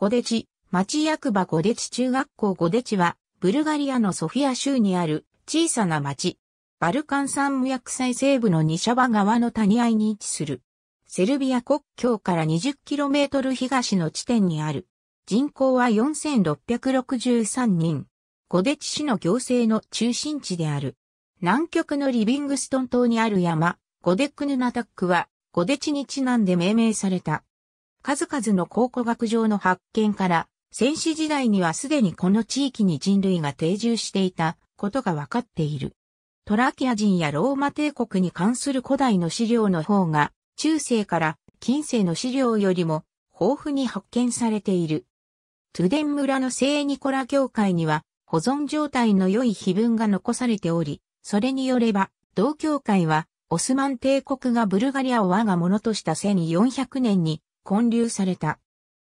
ゴデチ、町役場ゴデチ中学校ゴデチは、ブルガリアのソフィア州にある小さな町。バルカン山無薬祭西部のニシャバ川の谷合に位置する。セルビア国境から 20km 東の地点にある。人口は4663人。ゴデチ市の行政の中心地である。南極のリビングストン島にある山、ゴデックヌナタックは、ゴデチにちなんで命名された。数々の考古学上の発見から、戦死時代にはすでにこの地域に人類が定住していたことが分かっている。トラキア人やローマ帝国に関する古代の資料の方が、中世から近世の資料よりも豊富に発見されている。トゥデン村の聖ニコラ教会には保存状態の良い碑文が残されており、それによれば、同教会はオスマン帝国がブルガリアを我がものとした1400年に建立された。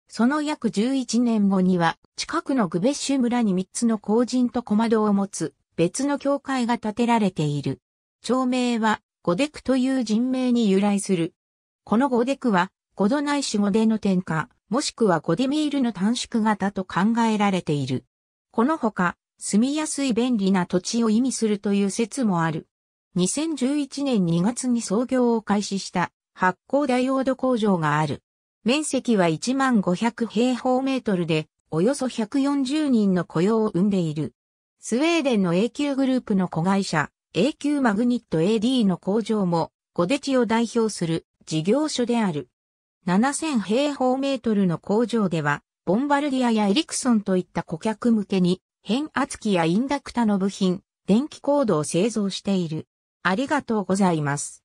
その約11年後には、近くのグベッシュ村に3つの工人と小窓を持つ、別の教会が建てられている。町名は、ゴデクという人名に由来する。このゴデクは、ゴドないシゴデの点火、もしくはゴデミールの短縮型と考えられている。このほか、住みやすい便利な土地を意味するという説もある。2011年2月に創業を開始した発光ダイオード工場がある。面積は1500平方メートルで、およそ140人の雇用を生んでいる。スウェーデンの a 級グループの子会社、a 級マグニット AD の工場も、ゴデチを代表する事業所である。7000平方メートルの工場では、ボンバルディアやエリクソンといった顧客向けに、変圧器やインダクタの部品、電気コードを製造している。ありがとうございます。